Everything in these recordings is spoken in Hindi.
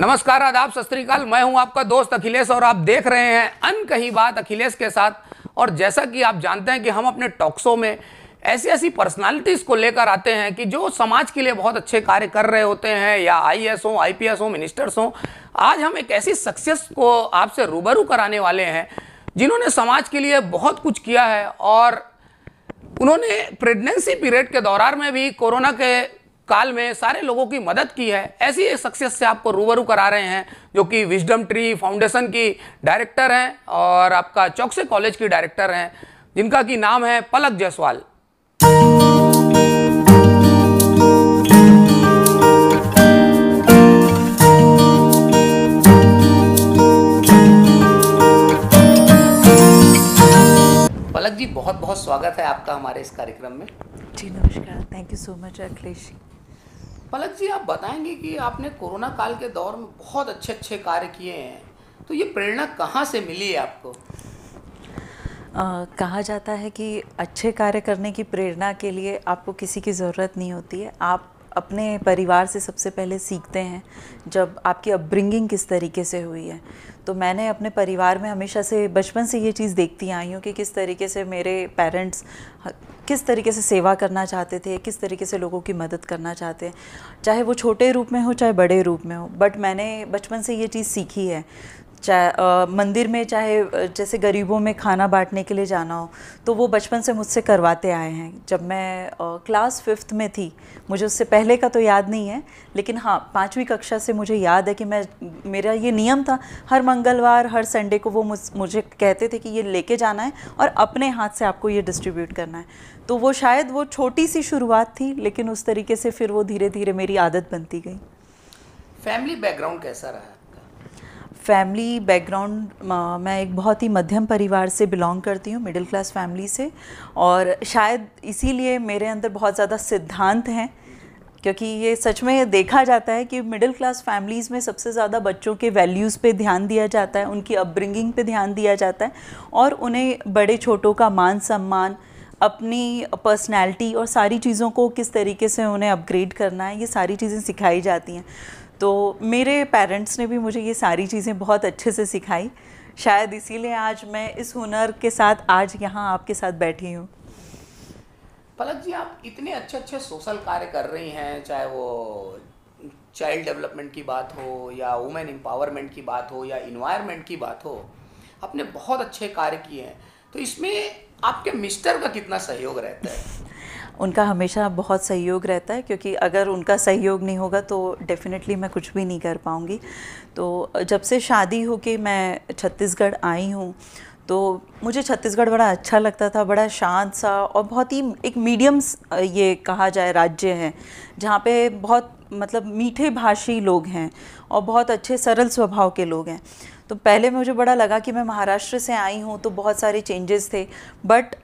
नमस्कार आदाब सत मैं हूं आपका दोस्त अखिलेश और आप देख रहे हैं अन कही बात अखिलेश के साथ और जैसा कि आप जानते हैं कि हम अपने टॉक्सो में ऐसी ऐसी पर्सनालिटीज़ को लेकर आते हैं कि जो समाज के लिए बहुत अच्छे कार्य कर रहे होते हैं या आई एस हो आई पी एस हो मिनिस्टर्स हों आज हम एक ऐसी सक्सेस को आपसे रूबरू कराने वाले हैं जिन्होंने समाज के लिए बहुत कुछ किया है और उन्होंने प्रेगनेंसी पीरियड के दौरान में भी कोरोना के काल में सारे लोगों की मदद की है ऐसी एक सक्सेस से आपको रूबरू करा रहे हैं जो कि विजडम ट्री फाउंडेशन की डायरेक्टर हैं और आपका चौकसे कॉलेज की डायरेक्टर हैं जिनका की नाम है पलक जायसवाल पलक जी बहुत बहुत स्वागत है आपका हमारे इस कार्यक्रम में जी नमस्कार thank you so much Akhilesh ji Palak ji आप बताएंगे कि आपने कोरोना काल के दौर में बहुत अच्छे अच्छे कार्य किए हैं तो ये प्रेरणा कहाँ से मिली है आपको आ, कहा जाता है कि अच्छे कार्य करने की प्रेरणा के लिए आपको किसी की ज़रूरत नहीं होती है आप अपने परिवार से सबसे पहले सीखते हैं जब आपकी अपब्रिंगिंग किस तरीके से हुई है तो मैंने अपने परिवार में हमेशा से बचपन से ये चीज़ देखती आई हूँ कि किस तरीके से मेरे पेरेंट्स किस तरीके से सेवा करना चाहते थे किस तरीके से लोगों की मदद करना चाहते हैं चाहे वो छोटे रूप में हो चाहे बड़े रूप में हो बट मैंने बचपन से ये चीज़ सीखी है चाहे मंदिर में चाहे जैसे गरीबों में खाना बांटने के लिए जाना हो तो वो बचपन से मुझसे करवाते आए हैं जब मैं क्लास फिफ्थ में थी मुझे उससे पहले का तो याद नहीं है लेकिन हाँ पाँचवीं कक्षा से मुझे याद है कि मैं मेरा ये नियम था हर मंगलवार हर संडे को वो मुझ मुझे कहते थे कि ये लेके जाना है और अपने हाथ से आपको ये डिस्ट्रीब्यूट करना है तो वो शायद वो छोटी सी शुरुआत थी लेकिन उस तरीके से फिर वो धीरे धीरे मेरी आदत बनती गई फैमिली बैकग्राउंड कैसा रहा फैमिली बैकग्राउंड uh, मैं एक बहुत ही मध्यम परिवार से बिलोंग करती हूँ मिडिल क्लास फैमिली से और शायद इसीलिए मेरे अंदर बहुत ज़्यादा सिद्धांत हैं क्योंकि ये सच में देखा जाता है कि मिडिल क्लास फैमिलीज़ में सबसे ज़्यादा बच्चों के वैल्यूज़ पे ध्यान दिया जाता है उनकी अपब्रिंगिंग पे ध्यान दिया जाता है और उन्हें बड़े छोटों का मान सम्मान अपनी पर्सनैलिटी और सारी चीज़ों को किस तरीके से उन्हें अपग्रेड करना है ये सारी चीज़ें सिखाई जाती हैं तो मेरे पेरेंट्स ने भी मुझे ये सारी चीज़ें बहुत अच्छे से सिखाई शायद इसीलिए आज मैं इस हुनर के साथ आज यहाँ आपके साथ बैठी हूँ पलक जी आप इतने अच्छे अच्छे सोशल कार्य कर रही हैं चाहे वो चाइल्ड डेवलपमेंट की बात हो या वुमेन एम्पावरमेंट की बात हो या इन्वायरमेंट की बात हो आपने बहुत अच्छे कार्य किए हैं तो इसमें आपके मिस्टर का कितना सहयोग रहता है उनका हमेशा बहुत सहयोग रहता है क्योंकि अगर उनका सहयोग नहीं होगा तो डेफ़िनेटली मैं कुछ भी नहीं कर पाऊँगी तो जब से शादी हो के मैं छत्तीसगढ़ आई हूँ तो मुझे छत्तीसगढ़ बड़ा अच्छा लगता था बड़ा शांत सा और बहुत ही एक मीडियम ये कहा जाए राज्य है जहाँ पे बहुत मतलब मीठे भाषी लोग हैं और बहुत अच्छे सरल स्वभाव के लोग हैं तो पहले मुझे बड़ा लगा कि मैं महाराष्ट्र से आई हूँ तो बहुत सारे चेंजेस थे बट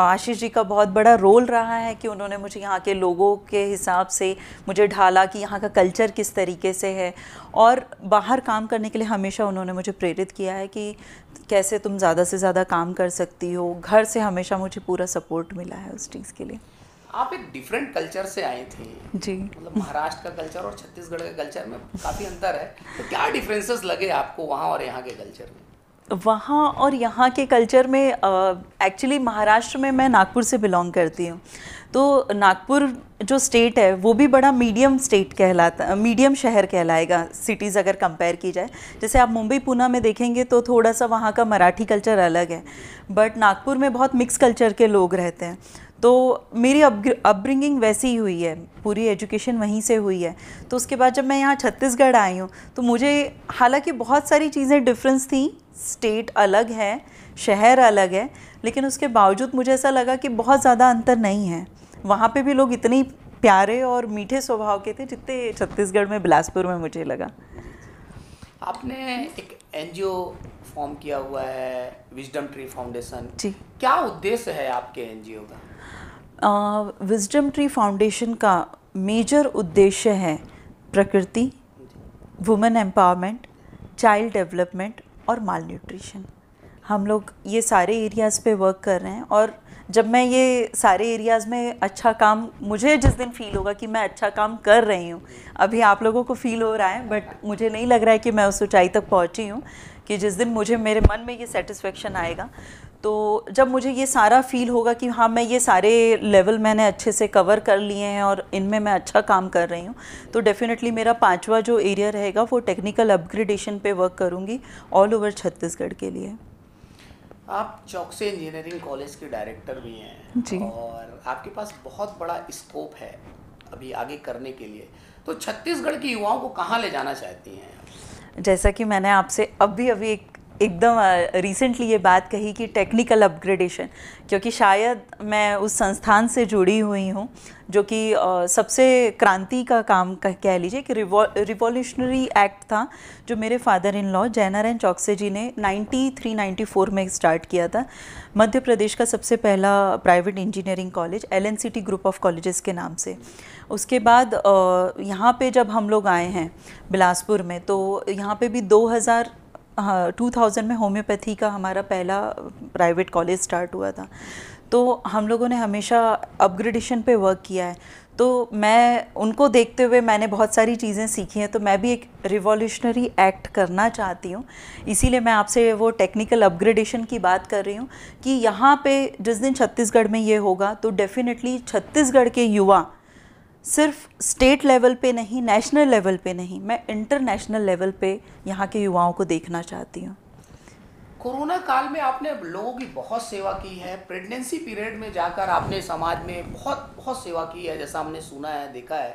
आशीष जी का बहुत बड़ा रोल रहा है कि उन्होंने मुझे यहाँ के लोगों के हिसाब से मुझे ढाला कि यहाँ का कल्चर किस तरीके से है और बाहर काम करने के लिए हमेशा उन्होंने मुझे प्रेरित किया है कि कैसे तुम ज़्यादा से ज़्यादा काम कर सकती हो घर से हमेशा मुझे पूरा सपोर्ट मिला है उस चीज़ के लिए आप एक डिफरेंट कल्चर से आए थे जी मतलब महाराष्ट्र का कल्चर और छत्तीसगढ़ का कल्चर में काफ़ी अंतर है तो क्या डिफरेंसेस लगे आपको वहाँ और यहाँ के कल्चर में वहाँ और यहाँ के कल्चर में एक्चुअली महाराष्ट्र में मैं नागपुर से बिलोंग करती हूँ तो नागपुर जो स्टेट है वो भी बड़ा मीडियम स्टेट कहलाता मीडियम शहर कहलाएगा सिटीज़ अगर कंपेयर की जाए जैसे आप मुंबई पुणे में देखेंगे तो थोड़ा सा वहाँ का मराठी कल्चर अलग है बट नागपुर में बहुत मिक्स कल्चर के लोग रहते हैं तो मेरी अपब्रिंगिंग वैसी ही हुई है पूरी एजुकेशन वहीं से हुई है तो उसके बाद जब मैं यहाँ छत्तीसगढ़ आई हूँ तो मुझे हालांकि बहुत सारी चीज़ें डिफरेंस थी स्टेट अलग है शहर अलग है लेकिन उसके बावजूद मुझे ऐसा लगा कि बहुत ज़्यादा अंतर नहीं है वहाँ पे भी लोग इतने प्यारे और मीठे स्वभाव के थे जितने छत्तीसगढ़ में बिलासपुर में मुझे लगा आपने एक एन फॉर्म किया हुआ है विजडम ट्री फाउंडेशन जी क्या उद्देश्य है आपके एनजीओ का विजडम ट्री फाउंडेशन का मेजर उद्देश्य है प्रकृति वुमेन एम्पावरमेंट चाइल्ड डेवलपमेंट और माल न्यूट्रिशन हम लोग ये सारे एरियाज़ पे वर्क कर रहे हैं और जब मैं ये सारे एरियाज़ में अच्छा काम मुझे जिस दिन फील होगा कि मैं अच्छा काम कर रही हूँ अभी आप लोगों को फील हो रहा है बट मुझे नहीं लग रहा है कि मैं उस ऊँचाई तक पहुँची हूँ कि जिस दिन मुझे मेरे मन में ये सेटिस्फेक्शन आएगा तो जब मुझे ये सारा फील होगा कि हाँ मैं ये सारे लेवल मैंने अच्छे से कवर कर लिए हैं और इनमें मैं अच्छा काम कर रही हूँ तो डेफ़िनेटली मेरा पांचवा जो एरिया रहेगा वो टेक्निकल अपग्रेडेशन पे वर्क करूँगी ऑल ओवर छत्तीसगढ़ के लिए आप चौकसे इंजीनियरिंग कॉलेज के डायरेक्टर भी हैं जी और आपके पास बहुत बड़ा स्कोप है अभी आगे करने के लिए तो छत्तीसगढ़ के युवाओं को कहाँ ले जाना चाहती हैं जैसा कि मैंने आपसे अभी अभी एक एकदम रिसेंटली ये बात कही कि टेक्निकल अपग्रेडेशन क्योंकि शायद मैं उस संस्थान से जुड़ी हुई हूँ जो कि सबसे क्रांति का काम कह, कह लीजिए कि रिवो रिवोल्यूशनरी एक्ट था जो मेरे father in law Jainarayan Chouksey ji ने 93 94 में स्टार्ट किया था मध्य प्रदेश का सबसे पहला private engineering college L group of colleges के नाम से उसके बाद यहाँ पे जब हम लोग आए हैं बिलासपुर में तो यहाँ पे भी 2000 हाँ टू थाउजेंड में होम्योपैथी का हमारा पहला प्राइवेट कॉलेज स्टार्ट हुआ था तो हम लोगों ने हमेशा अपग्रेडेशन पे वर्क किया है तो मैं उनको देखते हुए मैंने बहुत सारी चीज़ें सीखी हैं तो मैं भी एक रिवॉल्यूशनरी एक्ट करना चाहती हूँ इसीलिए मैं आपसे वो टेक्निकल अपग्रेडेशन की बात कर रही हूँ कि यहाँ पे जिस दिन छत्तीसगढ़ में ये होगा तो डेफ़िनेटली छत्तीसगढ़ के युवा सिर्फ स्टेट लेवल पे नहीं नेशनल लेवल पे नहीं मैं इंटरनेशनल लेवल पे यहाँ के युवाओं को देखना चाहती हूँ कोरोना काल में आपने लोगों की बहुत सेवा की है प्रेगनेंसी पीरियड में जाकर आपने समाज में बहुत बहुत सेवा की है जैसा हमने सुना है देखा है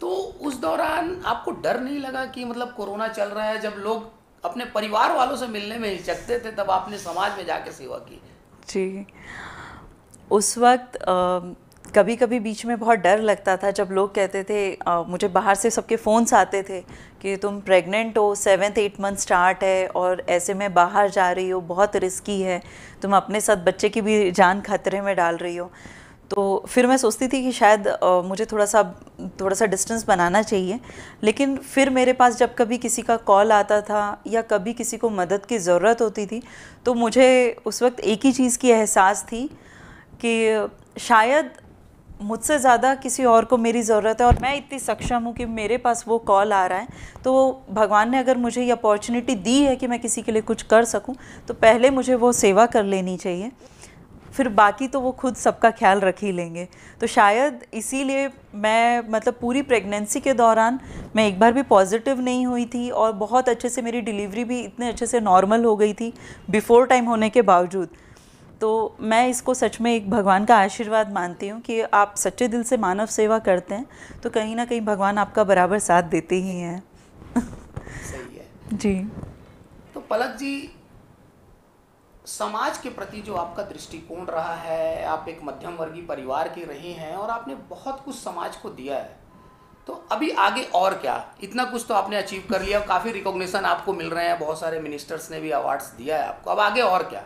तो उस दौरान आपको डर नहीं लगा कि मतलब कोरोना चल रहा है जब लोग अपने परिवार वालों से मिलने में हिचकते थे तब आपने समाज में जाकर सेवा की जी उस वक्त आ... कभी कभी बीच में बहुत डर लगता था जब लोग कहते थे आ, मुझे बाहर से सबके फ़ोन्स आते थे कि तुम प्रेग्नेंट हो सेवेंथ एट मंथ स्टार्ट है और ऐसे में बाहर जा रही हो बहुत रिस्की है तुम अपने साथ बच्चे की भी जान खतरे में डाल रही हो तो फिर मैं सोचती थी कि शायद आ, मुझे थोड़ा सा थोड़ा सा डिस्टेंस बनाना चाहिए लेकिन फिर मेरे पास जब कभी किसी का कॉल आता था या कभी किसी को मदद की ज़रूरत होती थी तो मुझे उस वक्त एक ही चीज़ की एहसास थी कि शायद मुझसे ज़्यादा किसी और को मेरी ज़रूरत है और मैं इतनी सक्षम हूँ कि मेरे पास वो कॉल आ रहा है तो भगवान ने अगर मुझे ये अपॉर्चुनिटी दी है कि मैं किसी के लिए कुछ कर सकूँ तो पहले मुझे वो सेवा कर लेनी चाहिए फिर बाकी तो वो खुद सबका ख्याल रख ही लेंगे तो शायद इसीलिए मैं मतलब पूरी प्रेगनेंसी के दौरान मैं एक बार भी पॉजिटिव नहीं हुई थी और बहुत अच्छे से मेरी डिलीवरी भी इतने अच्छे से नॉर्मल हो गई थी बिफ़ोर टाइम होने के बावजूद तो मैं इसको सच में एक भगवान का आशीर्वाद मानती हूँ कि आप सच्चे दिल से मानव सेवा करते हैं तो कहीं ना कहीं भगवान आपका बराबर साथ देते ही हैं सही है जी तो पलक जी समाज के प्रति जो आपका दृष्टिकोण रहा है आप एक मध्यम वर्गीय परिवार के रहे हैं और आपने बहुत कुछ समाज को दिया है तो अभी आगे और क्या इतना कुछ तो आपने अचीव कर लिया काफ़ी रिकॉग्निशन आपको मिल रहे हैं बहुत सारे मिनिस्टर्स ने भी अवार्ड्स दिया है आपको अब आगे और क्या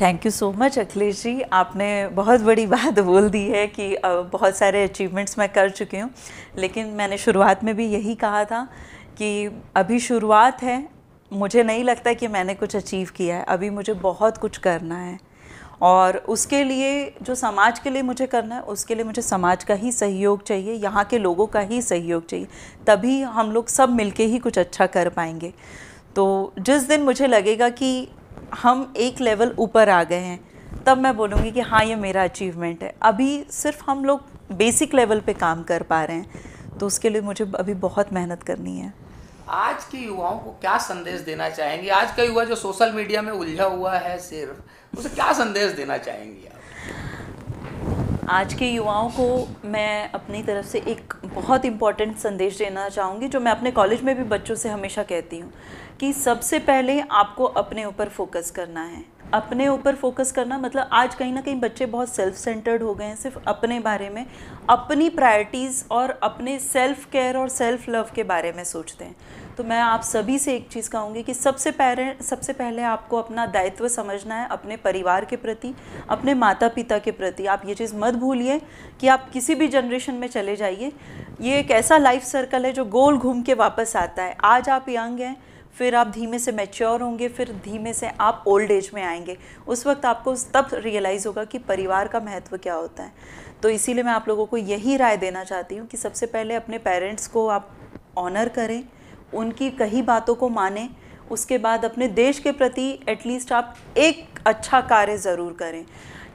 thank you so much Akhilesh ji आपने बहुत बड़ी बात बोल दी है कि बहुत सारे अचीवमेंट्स मैं कर चुकी हूँ लेकिन मैंने शुरुआत में भी यही कहा था कि अभी शुरुआत है मुझे नहीं लगता कि मैंने कुछ अचीव किया है अभी मुझे बहुत कुछ करना है और उसके लिए जो समाज के लिए मुझे करना है उसके लिए मुझे समाज का ही सहयोग चाहिए यहाँ के लोगों का ही सहयोग चाहिए तभी हम लोग सब मिलके ही कुछ अच्छा कर पाएंगे तो जिस दिन मुझे लगेगा कि हम एक लेवल ऊपर आ गए हैं तब मैं बोलूँगी कि हाँ ये मेरा अचीवमेंट है अभी सिर्फ हम लोग बेसिक लेवल पे काम कर पा रहे हैं तो उसके लिए मुझे अभी बहुत मेहनत करनी है आज के युवाओं को क्या संदेश देना चाहेंगी आज का युवा जो सोशल मीडिया में उलझा हुआ है सिर्फ उसे क्या संदेश देना चाहेंगी आप आज के युवाओं को मैं अपनी तरफ से एक बहुत इम्पॉर्टेंट संदेश देना चाहूँगी जो मैं अपने कॉलेज में भी बच्चों से हमेशा कहती हूँ कि सबसे पहले आपको अपने ऊपर फोकस करना है अपने ऊपर फोकस करना मतलब आज कहीं ना कहीं बच्चे बहुत सेल्फ सेंटर्ड हो गए हैं सिर्फ अपने बारे में अपनी प्रायोरिटीज़ और अपने सेल्फ केयर और सेल्फ लव के बारे में सोचते हैं तो मैं आप सभी से एक चीज़ कहूँगी कि सबसे पहले सबसे पहले आपको अपना दायित्व समझना है अपने परिवार के प्रति अपने माता पिता के प्रति आप ये चीज़ मत भूलिए कि आप किसी भी जनरेशन में चले जाइए ये एक ऐसा लाइफ सर्कल है जो गोल घूम के वापस आता है आज आप यंग हैं फिर आप धीमे से मैच्योर होंगे फिर धीमे से आप ओल्ड एज में आएंगे उस वक्त आपको तब रियलाइज़ होगा कि परिवार का महत्व क्या होता है तो इसीलिए मैं आप लोगों को यही राय देना चाहती हूँ कि सबसे पहले अपने पेरेंट्स को आप ऑनर करें उनकी कही बातों को माने उसके बाद अपने देश के प्रति एटलीस्ट आप एक अच्छा कार्य ज़रूर करें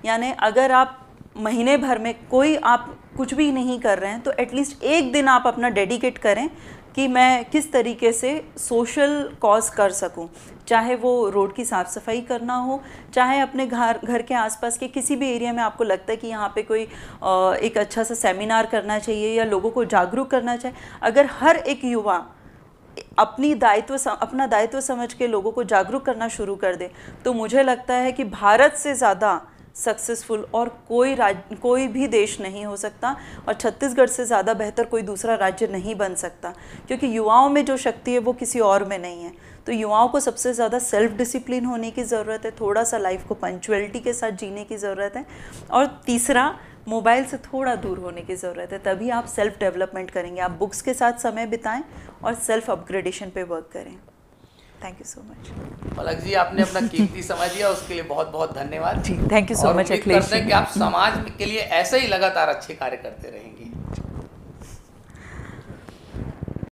यानी अगर आप महीने भर में कोई आप कुछ भी नहीं कर रहे हैं तो एटलीस्ट एक दिन आप अपना डेडिकेट करें कि मैं किस तरीके से सोशल कॉज कर सकूं चाहे वो रोड की साफ़ सफाई करना हो चाहे अपने घर घर के आसपास के किसी भी एरिया में आपको लगता है कि यहाँ पे कोई एक अच्छा सा सेमिनार करना चाहिए या लोगों को जागरूक करना चाहिए अगर हर एक युवा अपनी दायित्व अपना दायित्व समझ के लोगों को जागरूक करना शुरू कर दे तो मुझे लगता है कि भारत से ज़्यादा सक्सेसफुल और कोई राज कोई भी देश नहीं हो सकता और छत्तीसगढ़ से ज़्यादा बेहतर कोई दूसरा राज्य नहीं बन सकता क्योंकि युवाओं में जो शक्ति है वो किसी और में नहीं है तो युवाओं को सबसे ज़्यादा सेल्फ डिसिप्लिन होने की ज़रूरत है थोड़ा सा लाइफ को पंचुअलिटी के साथ जीने की ज़रूरत है और तीसरा मोबाइल से थोड़ा दूर होने की ज़रूरत है तभी आप सेल्फ डेवलपमेंट करेंगे आप बुक्स के साथ समय बिताएं और सेल्फ अपग्रेडेशन पे वर्क करें thank you so much Palak ji आपने अपना कीमती समय दिया उसके लिए बहुत बहुत धन्यवाद जी thank you so much Akhilesh कि आप समाज के लिए ऐसे ही लगातार अच्छे कार्य करते रहेंगे